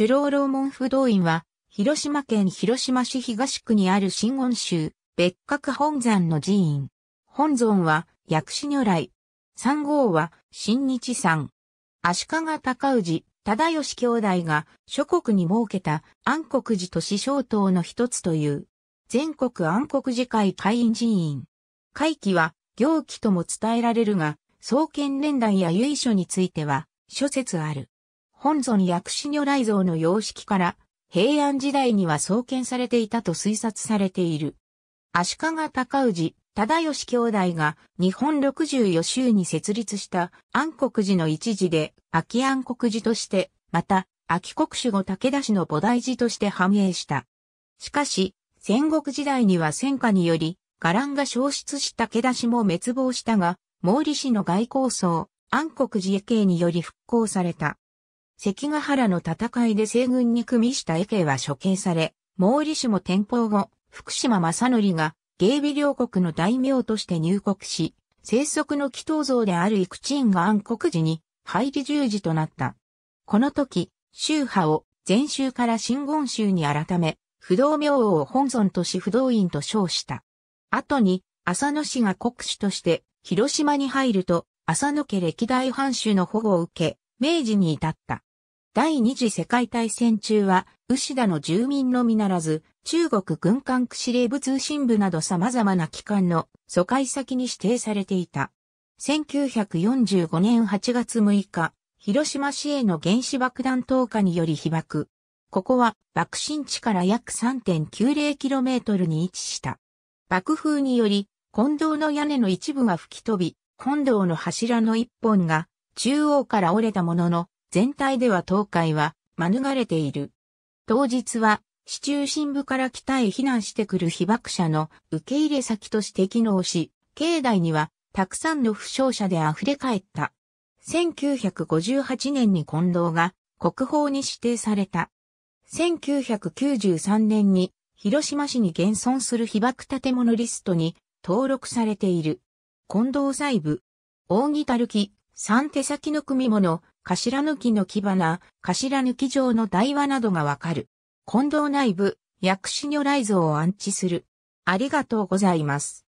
首老楼門不動院は、広島県広島市東区にある新温州、別格本山の寺院。本尊は、薬師如来。三号は、新日山。足利高氏、忠義兄弟が諸国に設けた安国寺都市小島の一つという、全国安国寺会会員寺院。会期は、行期とも伝えられるが、創建年代や由緒については、諸説ある。本尊薬師如来像の様式から、平安時代には創建されていたと推察されている。足利高氏、忠義兄弟が日本六十余州に設立した安国寺の一寺で秋安国寺として、また秋国守護武田氏の菩提寺として繁栄した。しかし、戦国時代には戦火により、伽藍が消失した武田氏も滅亡したが、毛利氏の外交僧、安国寺家系により復興された。関ヶ原の戦いで西軍に組みした江家は処刑され、毛利氏も転校後、福島正則が、芸備両国の大名として入国し、生息の祈祷像である育鎮が暗黒寺に入り十字となった。この時、宗派を前宗から真言宗に改め、不動明王を本尊とし不動院と称した。後に、浅野氏が国主として、広島に入ると、浅野家歴代藩主の保護を受け、明治に至った。第二次世界大戦中は、牛田の住民のみならず、中国軍艦区司令部通信部など様々な機関の疎開先に指定されていた。1945年8月6日、広島市への原子爆弾投下により被爆。ここは爆心地から約 3.90km に位置した。爆風により、近道の屋根の一部が吹き飛び、近道の柱の一本が中央から折れたものの、全体では東海は免れている。当日は、市中心部から北へ避難してくる被爆者の受け入れ先として機能し、境内にはたくさんの負傷者で溢れ返った。1958年に近藤が国宝に指定された。1993年に広島市に現存する被爆建物リストに登録されている。近藤細部、大木たるき、三手先の組物、頭抜きの木花、頭抜き状の台話などがわかる。近藤内部、薬師如来像を安置する。ありがとうございます。